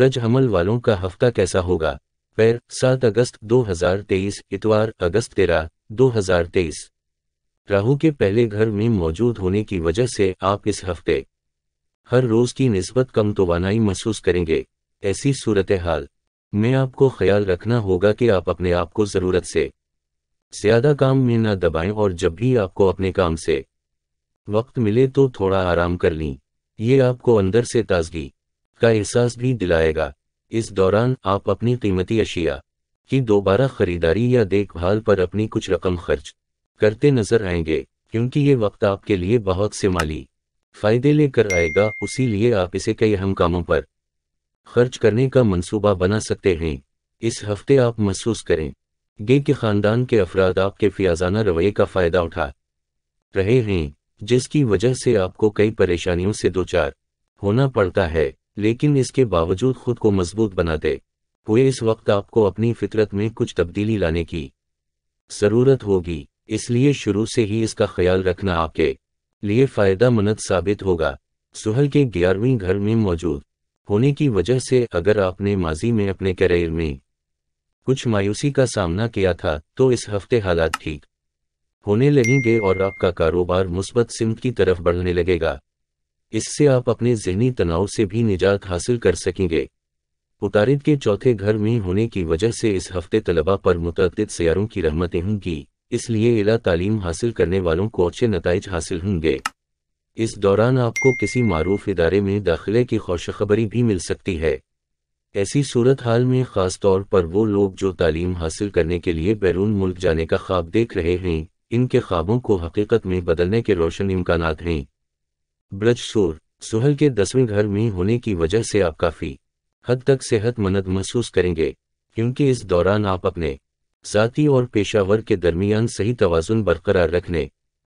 ब्रज हमल वालों का हफ्ता कैसा होगा पैर सात अगस्त 2023 इतवार अगस्त तेरह 2023 राहु के पहले घर में मौजूद होने की वजह से आप इस हफ्ते हर रोज की नस्बत कम तोवानाई महसूस करेंगे ऐसी सूरत हाल में आपको ख्याल रखना होगा कि आप अपने आप को ज़रूरत से ज्यादा काम में न दबाएं और जब भी आपको अपने काम से वक्त मिले तो थोड़ा आराम कर लें ये आपको अंदर से ताजगी का एहसास भी दिलाएगा इस दौरान आप अपनी कीमती अशिया की दोबारा खरीदारी या देखभाल पर अपनी कुछ रकम खर्च करते नजर आएंगे क्योंकि ये वक्त आपके लिए बहुत से माली फायदे लेकर आएगा उसी लिए आप इसे कई अहम कामों पर खर्च करने का मंसूबा बना सकते हैं इस हफ्ते आप महसूस करें गे के खानदान के अफराद आपके फियाजाना रवैये का फायदा उठा रहे हैं जिसकी वजह से आपको कई परेशानियों से दो चार होना पड़ता है लेकिन इसके बावजूद खुद को मजबूत बना दे हुए इस वक्त आपको अपनी फितरत में कुछ तब्दीली लाने की ज़रूरत होगी इसलिए शुरू से ही इसका ख्याल रखना आपके लिए फ़ायदा मंद साबित होगा सुहल के ग्यारहवीं घर में मौजूद होने की वजह से अगर आपने माजी में अपने करियर में कुछ मायूसी का सामना किया था तो इस हफ्ते हालात ठीक होने लगेंगे और आपका कारोबार मुस्बत सिमत की तरफ बढ़ने लगेगा इससे आप अपने जहनी तनाव से भी निजात हासिल कर सकेंगे उतारिद के चौथे घर में होने की वजह से इस हफ्ते तलबा पर मुतद सयारों की रहमतें होंगी इसलिए इला तालीम हासिल करने वालों को अच्छे नतज हासिल होंगे इस दौरान आपको किसी मरूफ इदारे में दाखिले की खुशखबरी भी मिल सकती है ऐसी सूरत हाल में ख़ास तौर पर वो लोग जो तालीम हासिल करने के लिए बैरून मुल्क जाने का ख्वाब देख रहे हैं इनके ख्वाबों को हकीकत में बदलने के रोशन इम्कान हैं ब्रजशोर सुहल के दसवें घर में होने की वजह से आप काफी हद तक सेहतमंद महसूस करेंगे क्योंकि इस दौरान आप अपने साथी और पेशावर के दरमियान सही तोज़ुन बरकरार रखने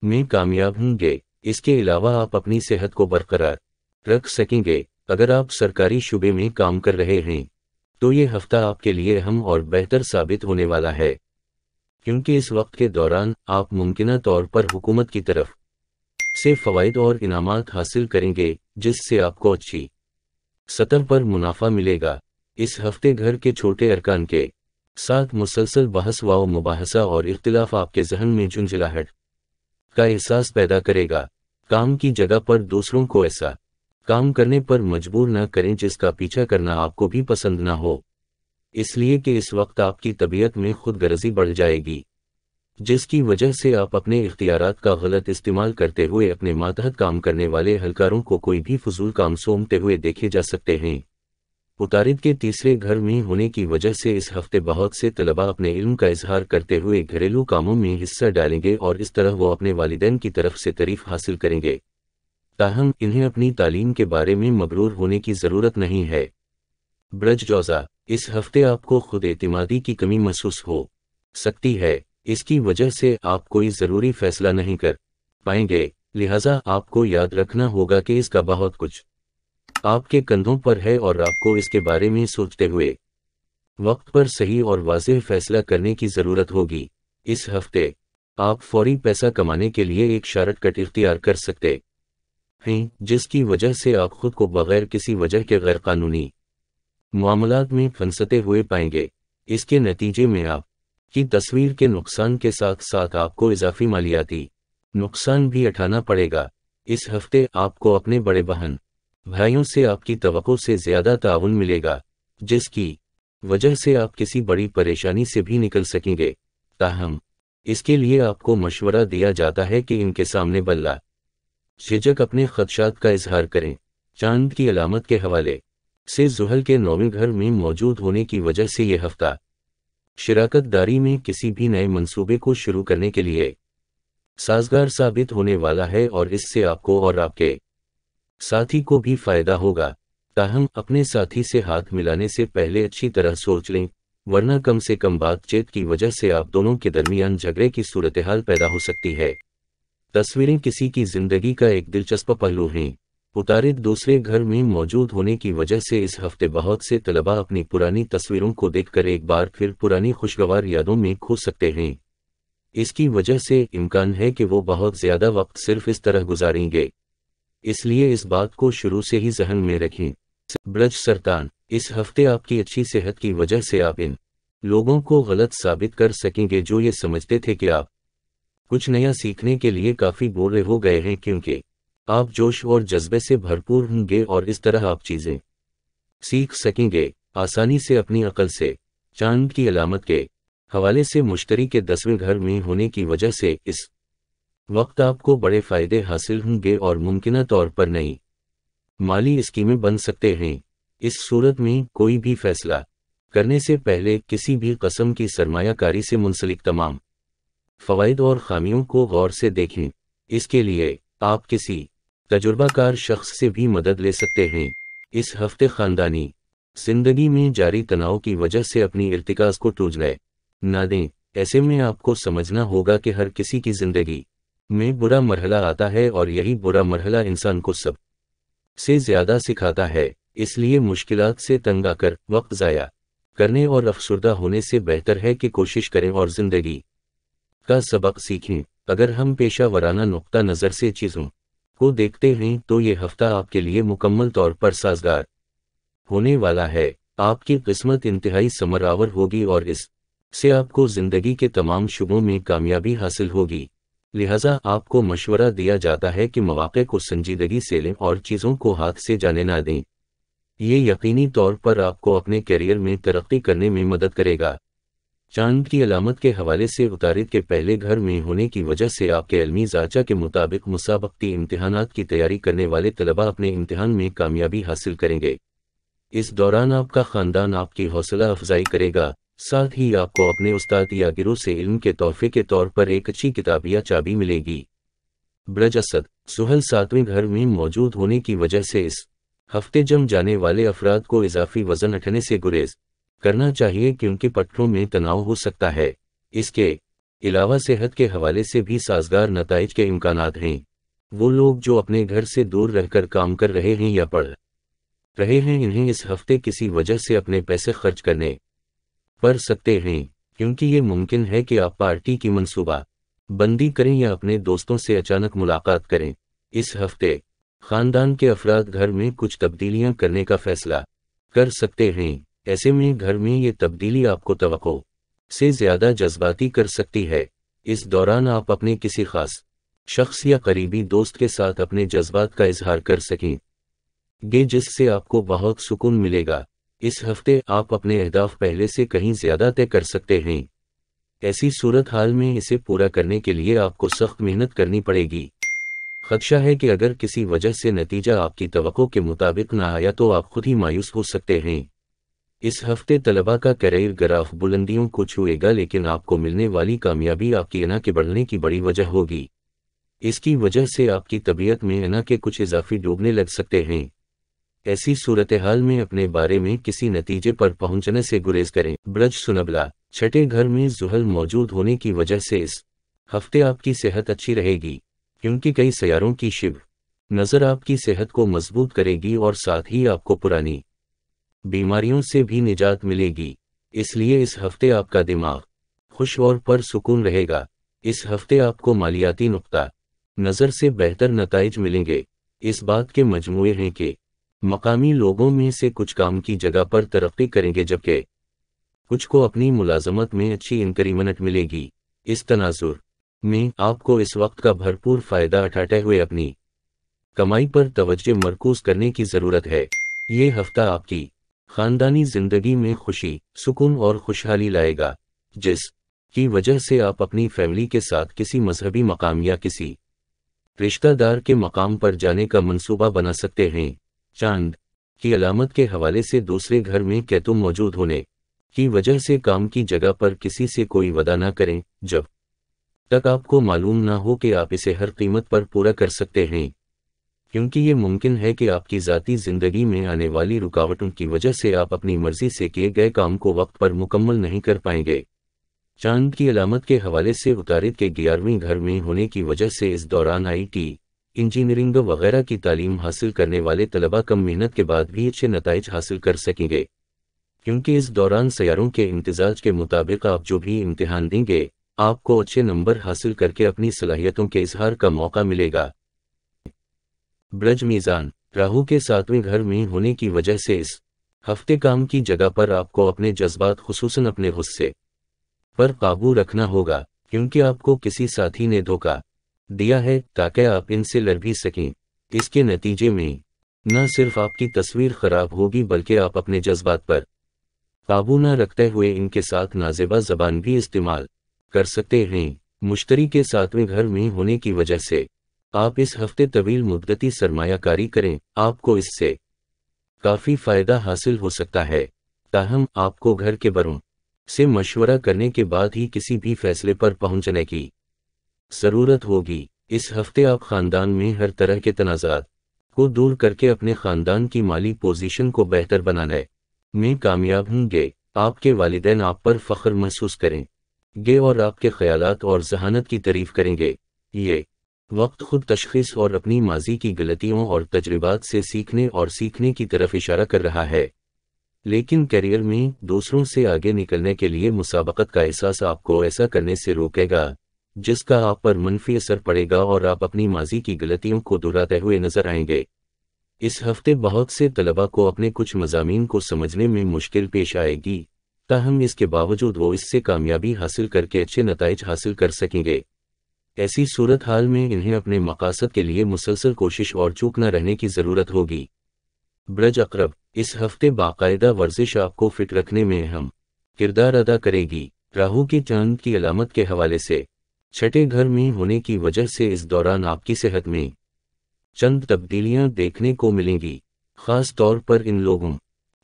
में कामयाब होंगे इसके अलावा आप अपनी सेहत को बरकरार रख सकेंगे अगर आप सरकारी शुबे में काम कर रहे हैं तो ये हफ्ता आपके लिए अहम और बेहतर साबित होने वाला है क्योंकि इस वक्त के दौरान आप मुमकिन तौर पर हुकूमत की तरफ से फ़वाद और इनामत हासिल करेंगे जिससे आपको अच्छी सतह पर मुनाफा मिलेगा इस हफ्ते घर के छोटे अरकान के साथ मुसलसल बहस व मुबासा और इख्तलाफ आपके जहन में झुंझलाहट का एहसास पैदा करेगा काम की जगह पर दूसरों को ऐसा काम करने पर मजबूर न करें जिसका पीछा करना आपको भी पसंद न हो इसलिए कि इस वक्त आपकी तबीयत में खुद गर्जी बढ़ जाएगी जिसकी वजह से आप अपने इख्तियार का गलत इस्तेमाल करते हुए अपने मातहत काम करने वाले हलकारों को कोई भी फजूल काम सोमते हुए देखे जा सकते हैं उतारिद के तीसरे घर में होने की वजह से इस हफ्ते बहुत से तलबा अपने इल्म का इजहार करते हुए घरेलू कामों में हिस्सा डालेंगे और इस तरह वो अपने वालदेन की तरफ से तरीफ हासिल करेंगे ताहम इन्हें अपनी तालीम के बारे में मबरूर होने की ज़रूरत नहीं है ब्रज जौजा इस हफ्ते आपको खुद एतमादी की कमी महसूस हो सकती है इसकी वजह से आप कोई ज़रूरी फैसला नहीं कर पाएंगे लिहाजा आपको याद रखना होगा कि इसका बहुत कुछ आपके कंधों पर है और आपको इसके बारे में सोचते हुए वक्त पर सही और वाजह फैसला करने की ज़रूरत होगी इस हफ्ते आप फौरी पैसा कमाने के लिए एक कट इख्तियार कर सकते हैं जिसकी वजह से आप खुद को बगैर किसी वजह के गैरकानूनी मामला में फंसते हुए पाएंगे इसके नतीजे में आप की तस्वीर के नुकसान के साथ साथ आपको इजाफी मालियाती नुकसान भी उठाना पड़ेगा इस हफ्ते आपको अपने बड़े बहन भाइयों से आपकी तो से ज़्यादा ताउन मिलेगा जिसकी वजह से आप किसी बड़ी परेशानी से भी निकल सकेंगे ताहम इसके लिए आपको मशवरा दिया जाता है कि इनके सामने बल्ला झिझक अपने खदशात का इजहार करें चांद की अलामत के हवाले से जुहल के नौवें घर में मौजूद होने की वजह से यह हफ्ता शराकत दारी में किसी भी नए मंसूबे को शुरू करने के लिए साजगार साबित होने वाला है और इससे आपको और आपके साथी को भी फायदा होगा ताहम अपने साथी से हाथ मिलाने से पहले अच्छी तरह सोच लें वरना कम से कम बातचीत की वजह से आप दोनों के दरमियान झगड़े की सूरत हाल पैदा हो सकती है तस्वीरें किसी की जिंदगी का एक दिलचस्प पहलू हैं उतारित दूसरे घर में मौजूद होने की वजह से इस हफ्ते बहुत से तलबा अपनी पुरानी तस्वीरों को देखकर एक बार फिर पुरानी खुशगवार यादों में खो सकते हैं इसकी वजह से इम्कान है कि वो बहुत ज़्यादा वक्त सिर्फ इस तरह गुजारेंगे इसलिए इस बात को शुरू से ही जहन में रखें ब्रज सरतान इस हफ्ते आपकी अच्छी सेहत की वजह से आप इन लोगों को गलत साबित कर सकेंगे जो ये समझते थे कि आप कुछ नया सीखने के लिए काफ़ी बोरे हो गए हैं क्योंकि आप जोश और जज्बे से भरपूर होंगे और इस तरह आप चीज़ें सीख सकेंगे आसानी से अपनी अकल से चांद की अलामत के हवाले से मुश्तरी के दसवें घर में होने की वजह से इस वक्त आपको बड़े फ़ायदे हासिल होंगे और मुमकिन तौर पर नई माली स्कीमें बन सकते हैं इस सूरत में कोई भी फैसला करने से पहले किसी भी कस्म की सरमाकारी से मुंसलिक तमाम फ़वाद और खामियों को गौर से देखें इसके लिए आप किसी तजुर्बाकार शख्स से भी मदद ले सकते हैं इस हफ्ते खानदानी जिंदगी में जारी तनाव की वजह से अपनी इर्तिकाज को टूझने ना दें ऐसे में आपको समझना होगा कि हर किसी की जिंदगी में बुरा मरहला आता है और यही बुरा मरहला इंसान को सब से ज्यादा सिखाता है इसलिए मुश्किल से तंग आकर वक्त ज़ाया करने और अफसरदा होने से बेहतर है कि कोशिश करें और जिंदगी का सबक सीखें अगर हम पेशा वराना नुकता नज़र से चीज़ों को देखते हैं तो ये हफ्ता आपके लिए मुकम्मल तौर पर साजगार होने वाला है आपकी किस्मत इंतहाई समरावर होगी और इस से आपको जिंदगी के तमाम शुभों में कामयाबी हासिल होगी लिहाजा आपको मशवरा दिया जाता है कि मौाक़े को संजीदगी से लें और चीज़ों को हाथ से जाने ना दें ये यकीनी तौर पर आपको अपने करियर में तरक्की करने में मदद करेगा चांद की अलामत के हवाले से उतारिद के पहले घर में होने की वजह से आपके अलमी जाचा के मुताबिक मुसाबकती इम्तहान की तैयारी करने वाले तलबा अपने इम्तहान में कामयाबी हासिल करेंगे इस दौरान आपका ख़ानदान आपकी हौसला अफजाई करेगा साथ ही आपको अपने उस्ताद या गिरोह से इल्म के तोहफे के तौर पर एक अच्छी किताब या चाबी मिलेगी ब्रज असद सुहल सातवें घर में मौजूद होने की वजह से इस हफ्ते जम जाने वाले अफराद को इजाफी वजन उठने से गुरेज करना चाहिए क्योंकि पटरों में तनाव हो सकता है इसके अलावा सेहत के हवाले से भी साजगार नतज के इम्कान हैं वो लोग जो अपने घर से दूर रहकर काम कर रहे हैं या पढ़ रहे हैं इन्हें इस हफ्ते किसी वजह से अपने पैसे खर्च करने पड़ सकते हैं क्योंकि ये मुमकिन है कि आप पार्टी की मनसूबा बंदी करें या अपने दोस्तों से अचानक मुलाकात करें इस हफ्ते खानदान के अफराद घर में कुछ तब्दीलियां करने का फैसला कर सकते हैं ऐसे में घर में ये तब्दीली आपको तो से ज्यादा जज्बाती कर सकती है इस दौरान आप अपने किसी खास शख्स या करीबी दोस्त के साथ अपने जज्बात का इजहार कर सकें गे जिससे आपको बहुत सुकून मिलेगा इस हफ्ते आप अपने अहदाफ पहले से कहीं ज्यादा तय कर सकते हैं ऐसी सूरत हाल में इसे पूरा करने के लिए आपको सख्त मेहनत करनी पड़ेगी खदशा है कि अगर किसी वजह से नतीजा आपकी तो के मुताबिक ना आया तो आप खुद ही मायूस हो सकते हैं इस हफ्ते तलबा का करियर ग्राफ बुलंदियों को छुएगा लेकिन आपको मिलने वाली कामयाबी आपकी अना के बढ़ने की बड़ी वजह होगी इसकी वजह से आपकी तबीयत में अना के कुछ इजाफी डूबने लग सकते हैं ऐसी सूरत हाल में अपने बारे में किसी नतीजे पर पहुंचने से गुरेज करें ब्रज सुनबला छठे घर में जुहल मौजूद होने की वजह से इस हफ्ते आपकी सेहत अच्छी रहेगी क्योंकि कई सयारों की शिव नज़र आपकी सेहत को मजबूत करेगी और साथ ही आपको पुरानी बीमारियों से भी निजात मिलेगी इसलिए इस हफ्ते आपका दिमाग खुश और पर सुकून रहेगा इस हफ्ते आपको मालियाती नुकता नज़र से बेहतर नतज मिलेंगे इस बात के मजमू हैं कि मकामी लोगों में से कुछ काम की जगह पर तरक्की करेंगे जबकि कुछ को अपनी मुलाजमत में अच्छी इंक्रीमेंट मिलेगी इस तनाजुर में आपको इस वक्त का भरपूर फायदा उठाते हुए अपनी कमाई पर तवज्जो मरकूज करने की ज़रूरत है ये हफ्ता आपकी खानदानी जिंदगी में खुशी सुकून और खुशहाली लाएगा जिस की वजह से आप अपनी फैमिली के साथ किसी मजहबी मकाम या किसी रिश्तेदार के मकाम पर जाने का मंसूबा बना सकते हैं चांद की अलामत के हवाले से दूसरे घर में कैतु मौजूद होने की वजह से काम की जगह पर किसी से कोई वदा ना करें जब तक आपको मालूम ना हो कि आप इसे हर कीमत पर पूरा कर सकते हैं क्योंकि ये मुमकिन है कि आपकी ज़ाती ज़िंदगी में आने वाली रुकावटों की वजह से आप अपनी मर्जी से किए गए काम को वक्त पर मुकम्मल नहीं कर पाएंगे चांद की अलामत के हवाले से उतारित के ग्यारहवीं घर में होने की वजह से इस दौरान आईटी, इंजीनियरिंग वगैरह की तालीम हासिल करने वाले तलबा कम मेहनत के बाद भी अच्छे नतज हासिल कर सकेंगे क्योंकि इस दौरान सैारों के इम्तजाज के मुताबिक आप जो भी इम्तहान देंगे आपको अच्छे नंबर हासिल करके अपनी सलाहियतों के इजहार का मौका मिलेगा ब्रज मीज़ान राहु के सातवें घर में होने की वजह से इस हफ्ते काम की जगह पर आपको अपने जज्बात खसूसन अपने गुस्से पर काबू रखना होगा क्योंकि आपको किसी साथी ने धोखा दिया है ताकि आप इनसे लड़ भी सकें इसके नतीजे में न सिर्फ आपकी तस्वीर खराब होगी बल्कि आप अपने जज्बात पर काबू न रखते हुए इनके साथ नाजेबा जबान भी इस्तेमाल कर सकते हैं मुश्तरी के सातवें घर में होने की वजह से आप इस हफ्ते तवील मुद्दती सरमायाकारी करें आपको इससे काफ़ी फ़ायदा हासिल हो सकता है ताहम आपको घर के बरों से मशवरा करने के बाद ही किसी भी फैसले पर पहुंचने की ज़रूरत होगी इस हफ्ते आप ख़ानदान में हर तरह के तनाज़ात को दूर करके अपने ख़ानदान की माली पोजीशन को बेहतर बनाने में कामयाब होंगे आपके वालदेन आप पर फ़ख्र महसूस करेंगे और आपके ख्याल और जहानत की तारीफ करेंगे ये वक्त खुद तशखीस और अपनी माजी की गलतियों और तजर्बात से सीखने और सीखने की तरफ इशारा कर रहा है लेकिन करियर में दूसरों से आगे निकलने के लिए मुसाबकत का एहसास आपको ऐसा करने से रोकेगा जिसका आप पर मनफी असर पड़ेगा और आप अपनी माजी की गलतियों को दोहराते हुए नजर आएंगे इस हफ्ते बहुत से तलबा को अपने कुछ मजामी को समझने में मुश्किल पेश आएगी ताहम इसके बावजूद वो इससे कामयाबी हासिल करके अच्छे नतज हासिल कर सकेंगे ऐसी सूरत हाल में इन्हें अपने मकासद के लिए मुसलसल कोशिश और चूक न रहने की ज़रूरत होगी ब्रज अकरब इस हफ्ते बाकायदा वर्जिश आपको फिट रखने में हम किरदार अदा करेगी राहु के चांद की अलामत के हवाले से छठे घर में होने की वजह से इस दौरान आपकी सेहत में चंद तब्दीलियां देखने को मिलेंगी खास तौर पर इन लोगों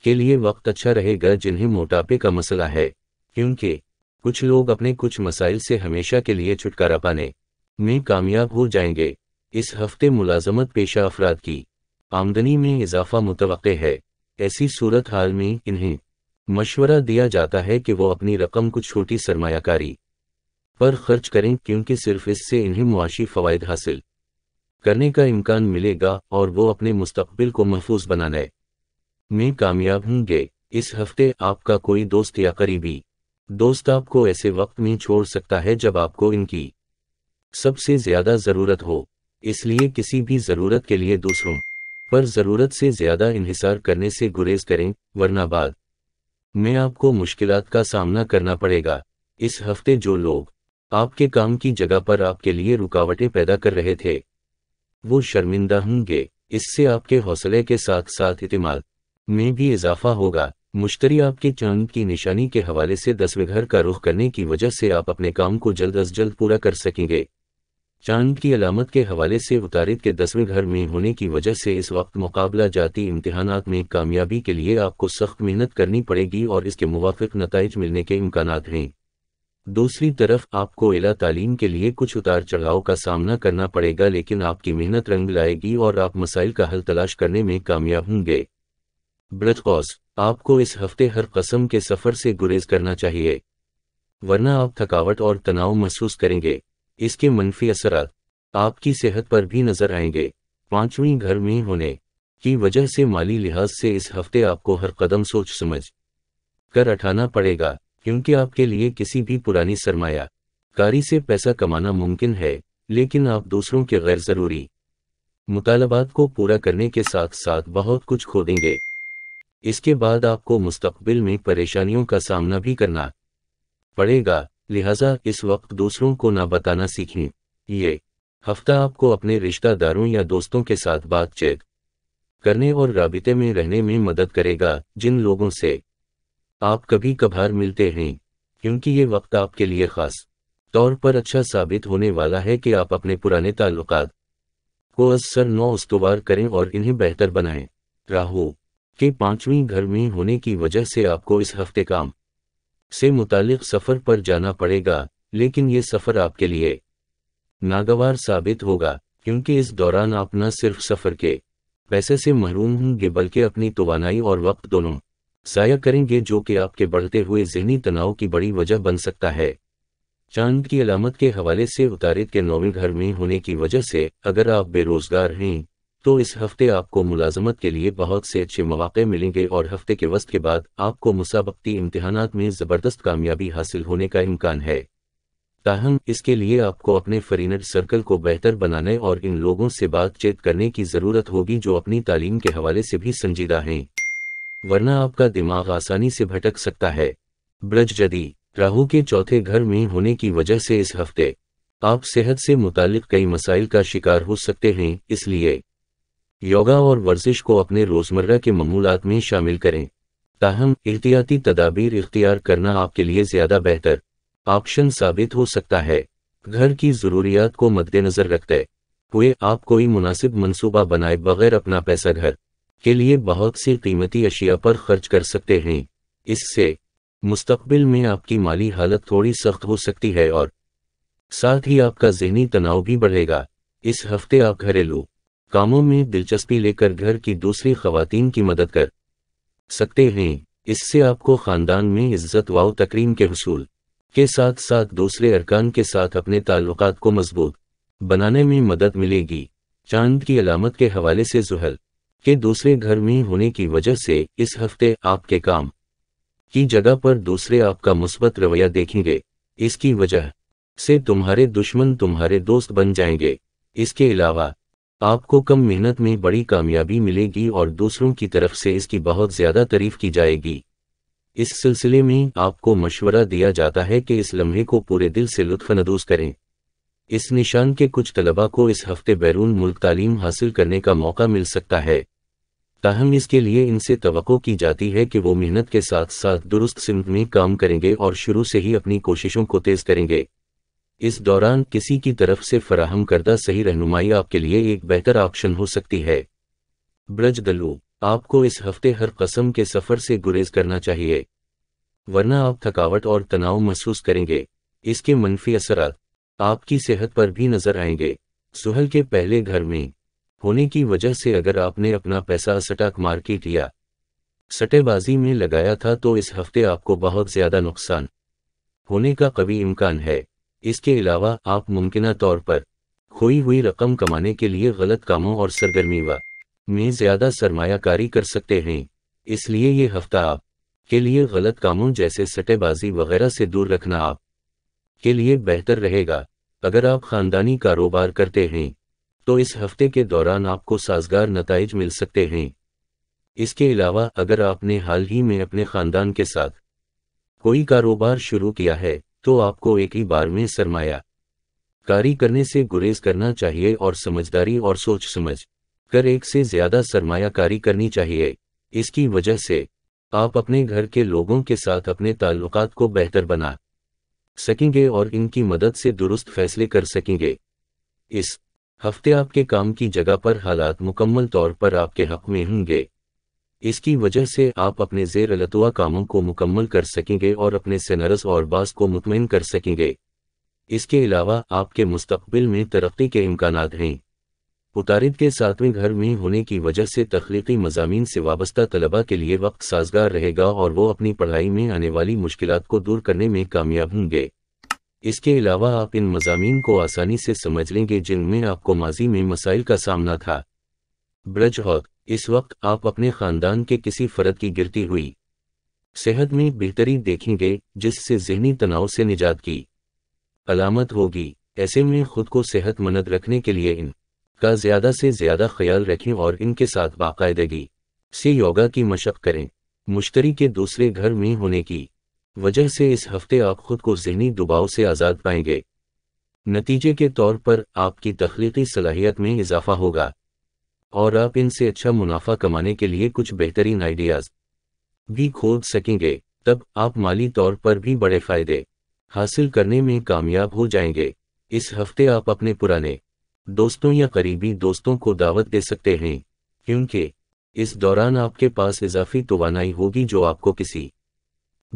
के लिए वक्त अच्छा रहेगा जिन्हें मोटापे का मसला है क्योंकि कुछ लोग अपने कुछ मसाइल से हमेशा के लिए छुटकारा पाने में कामयाब हो जाएंगे इस हफ्ते मुलाजमत पेशा अफराद की आमदनी में इजाफा मुतव है ऐसी सूरत हाल में इन्हें मशवरा दिया जाता है कि वो अपनी रकम को छोटी सरमायाकारी पर खर्च करें क्योंकि सिर्फ इससे इन्हें मुआशी फ़वाद हासिल करने का इम्कान मिलेगा और वो अपने मुस्तबिल को महफूज बनाने में कामयाब होंगे इस हफ्ते आपका कोई दोस्त या करीबी दोस्त आपको ऐसे वक्त में छोड़ सकता है जब आपको इनकी सबसे ज्यादा जरूरत हो इसलिए किसी भी जरूरत के लिए दूसरों पर जरूरत से ज्यादा इन्हिसार करने से गुरेज करें वरना बाद में आपको मुश्किल का सामना करना पड़ेगा इस हफ्ते जो लोग आपके काम की जगह पर आपके लिए रुकावटें पैदा कर रहे थे वो शर्मिंदा होंगे इससे आपके हौसले के साथ साथ इतमाल में भी इजाफा होगा मुश्तरी आपके चांद की निशानी के हवाले से दसवें घर का रुख करने की वजह से आप अपने काम को जल्द अज जल्द पूरा कर सकेंगे चांद की अलामत के हवाले से उतारित के दसवें घर में होने की वजह से इस वक्त मुकाबला जाती इम्तहान में कामयाबी के लिए आपको सख्त मेहनत करनी पड़ेगी और इसके मुवाफिक नतज मिलने के इम्कान हैं दूसरी तरफ आपको एला तालीम के लिए कुछ उतार चढ़ाव का सामना करना पड़ेगा लेकिन आपकी मेहनत रंग लाएगी और आप मसाइल का हल तलाश करने में कामयाब होंगे ब्रथकॉस आपको इस हफ्ते हर कसम के सफ़र से गुरेज करना चाहिए वरना आप थकावट और तनाव महसूस करेंगे इसके मनफी असर आपकी सेहत पर भी नजर आएंगे पांचवी घर में होने की वजह से माली लिहाज से इस हफ्ते आपको हर कदम सोच समझ कर उठाना पड़ेगा क्योंकि आपके लिए किसी भी पुरानी सरमाया कारी से पैसा कमाना मुमकिन है लेकिन आप दूसरों के गैर ज़रूरी मुतालबात को पूरा करने के साथ साथ बहुत कुछ खो देंगे इसके बाद आपको मुस्तबिल में परेशानियों का सामना भी करना पड़ेगा लिहाजा इस वक्त दूसरों को ना बताना सीखें ये हफ्ता आपको अपने रिश्तेदारों या दोस्तों के साथ बातचीत करने और राबिते में रहने में मदद करेगा जिन लोगों से आप कभी कभार मिलते हैं क्योंकि ये वक्त आपके लिए खास तौर पर अच्छा साबित होने वाला है कि आप अपने पुराने ताल्लुक को असर नौ उस्तवार करें और इन्हें बेहतर बनाएं राहु के पांचवीं घर में होने की वजह से आपको इस हफ्ते काम से मुतालिक सफ़र पर जाना पड़ेगा लेकिन ये सफ़र आपके लिए नागवार साबित होगा क्योंकि इस दौरान आप न सिर्फ सफ़र के पैसे से महरूम होंगे बल्कि अपनी तोानाई और वक्त दोनों जया करेंगे जो कि आपके बढ़ते हुए जहनी तनाव की बड़ी वजह बन सकता है चांद की अलामत के हवाले से उतारित के नोवेल घर में होने की वजह से अगर आप बेरोजगार हैं तो इस हफ्ते आपको मुलाजमत के लिए बहुत से अच्छे मौाक़े मिलेंगे और हफ्ते के वस्त के बाद आपको मुसाबकती इम्तहान में ज़बरदस्त कामयाबी हासिल होने का इम्कान है ताहम इसके लिए आपको अपने फरीनर सर्कल को बेहतर बनाने और इन लोगों से बातचीत करने की ज़रूरत होगी जो अपनी तालीम के हवाले से भी संजीदा हैं वरना आपका दिमाग आसानी से भटक सकता है ब्रज जदी राहु के चौथे घर में होने की वजह से इस हफ्ते आप सेहत से मुतालिक कई मसाइल का शिकार हो सकते हैं इसलिए योगा और वर्जिश को अपने रोज़मर्रा के ममूलत में शामिल करें ताहम एहतियाती तदाबीर इख्तियार करना आपके लिए ज़्यादा बेहतर ऑप्शन साबित हो सकता है घर की ज़रूरियात को मद्देनज़र रखते हुए आप कोई मुनासिब मंसूबा बनाए बगैर अपना पैसा घर के लिए बहुत सी कीमती अशिया पर खर्च कर सकते हैं इससे मुस्तबिल में आपकी माली हालत थोड़ी सख्त हो सकती है और साथ ही आपका जहनी तनाव भी बढ़ेगा इस हफ्ते आप घरेलू कामों में दिलचस्पी लेकर घर की दूसरी खातन की मदद कर सकते हैं इससे आपको ख़ानदान में इज्जत व तकरीम के हसूल के साथ साथ दूसरे अरकान के साथ अपने ताल्लुक को मजबूत बनाने में मदद मिलेगी चांद की अलामत के हवाले से जुहल के दूसरे घर में होने की वजह से इस हफ्ते आपके काम की जगह पर दूसरे आपका मुस्बत रवैया देखेंगे इसकी वजह से तुम्हारे दुश्मन तुम्हारे दोस्त बन जाएंगे इसके अलावा आपको कम मेहनत में बड़ी कामयाबी मिलेगी और दूसरों की तरफ से इसकी बहुत ज़्यादा तारीफ की जाएगी इस सिलसिले में आपको मशवरा दिया जाता है कि इस लम्हे को पूरे दिल से लुत्फानदोज करें इस निशान के कुछ तलबा को इस हफ्ते बैरून मुल्क तालीम हासिल करने का मौका मिल सकता है ताहम इसके लिए इनसे तो की जाती है कि वो मेहनत के साथ साथ दुरुस्त सिमत में काम करेंगे और शुरू से ही अपनी कोशिशों को तेज़ करेंगे इस दौरान किसी की तरफ से फराहम करदा सही रहनुमाई आपके लिए एक बेहतर ऑप्शन हो सकती है ब्रज दलो आपको इस हफ्ते हर कसम के सफर से गुरेज करना चाहिए वरना आप थकावट और तनाव महसूस करेंगे इसके मनफी असर आपकी सेहत पर भी नजर आएंगे सुहल के पहले घर में होने की वजह से अगर आपने अपना पैसा स्टॉक मार्केट या सटेबाजी में लगाया था तो इस हफ्ते आपको बहुत ज्यादा नुकसान होने का कभी इम्कान है इसके अलावा आप मुमकिन तौर पर खोई हुई रकम कमाने के लिए गलत कामों और सरगर्मी व में ज्यादा सरमायाकारी कर सकते हैं इसलिए ये हफ्ता आप के लिए गलत कामों जैसे सट्टेबाजी वगैरह से दूर रखना आप के लिए बेहतर रहेगा अगर आप खानदानी कारोबार करते हैं तो इस हफ्ते के दौरान आपको साजगार नतज मिल सकते हैं इसके अलावा अगर आपने हाल ही में अपने खानदान के साथ कोई कारोबार शुरू किया है तो आपको एक ही बार में सरमाया कारी करने से गुरेज करना चाहिए और समझदारी और सोच समझ कर एक से ज्यादा सरमायाकारी करनी चाहिए इसकी वजह से आप अपने घर के लोगों के साथ अपने ताल्लुकात को बेहतर बना सकेंगे और इनकी मदद से दुरुस्त फैसले कर सकेंगे इस हफ्ते आपके काम की जगह पर हालात मुकम्मल तौर पर आपके हक में होंगे इसकी वजह से आप अपने जेर लतुआ कामों को मुकम्मल कर सकेंगे और अपने सेनरस और बास को मुतमिन कर सकेंगे इसके अलावा आपके मुस्तबिल में तरक्की के इम्कान हैं उतारद के सातवें घर में होने की वजह से तख्लीकी मजामी से वाबस्ता तलबा के लिए वक्त साजगार रहेगा और वो अपनी पढ़ाई में आने वाली मुश्किल को दूर करने में कामयाब होंगे इसके अलावा आप इन मजामी को आसानी से समझ लेंगे जिनमें आपको माजी में मसाइल का सामना था ब्रज हौक इस वक्त आप अपने खानदान के किसी फर्द की गिरती हुई सेहत में बेहतरी देखेंगे जिससे जहनी तनाव से निजात की अलामत होगी ऐसे में खुद को सेहतमंद रखने के लिए इन का ज्यादा से ज्यादा ख्याल रखें और इनके साथ बाकायदगी से योगा की मशक करें मुश्तरी के दूसरे घर में होने की वजह से इस हफ्ते आप खुद को जहनी दबाव से आज़ाद पाएंगे नतीजे के तौर पर आपकी तखलीकी सलाहियत में इजाफा होगा और आप इनसे अच्छा मुनाफा कमाने के लिए कुछ बेहतरीन आइडियाज भी खोज सकेंगे तब आप माली तौर पर भी बड़े फायदे हासिल करने में कामयाब हो जाएंगे इस हफ्ते आप अपने पुराने दोस्तों या करीबी दोस्तों को दावत दे सकते हैं क्योंकि इस दौरान आपके पास इजाफी तोानाई होगी जो आपको किसी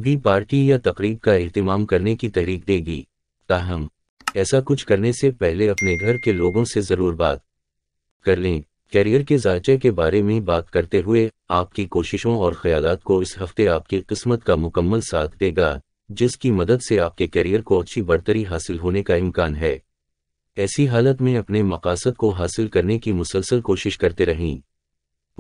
भी पार्टी या तकरीब का अहतमाम करने की तहरीक देगी ताहम ऐसा कुछ करने से पहले अपने घर के लोगों से ज़रूर बात कर लें कैरियर के जायचे के बारे में बात करते हुए आपकी कोशिशों और ख्यालात को इस हफ्ते आपकी किस्मत का मुकम्मल साथ देगा जिसकी मदद से आपके करियर को अच्छी बढ़तरी हासिल होने का इम्कान है ऐसी हालत में अपने मकासद को हासिल करने की मुसलसल कोशिश करते रहें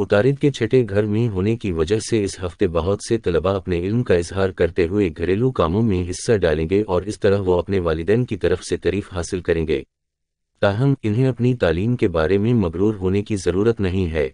उतारिद के छठे घर में होने की वजह से इस हफ्ते बहुत से तलबा अपने इल्म का इजहार करते हुए घरेलू कामों में हिस्सा डालेंगे और इस तरह वो अपने वालदेन की तरफ से तरीफ़ हासिल करेंगे ताहम इन्हें अपनी तालीम के बारे में मबरूर होने की ज़रूरत नहीं है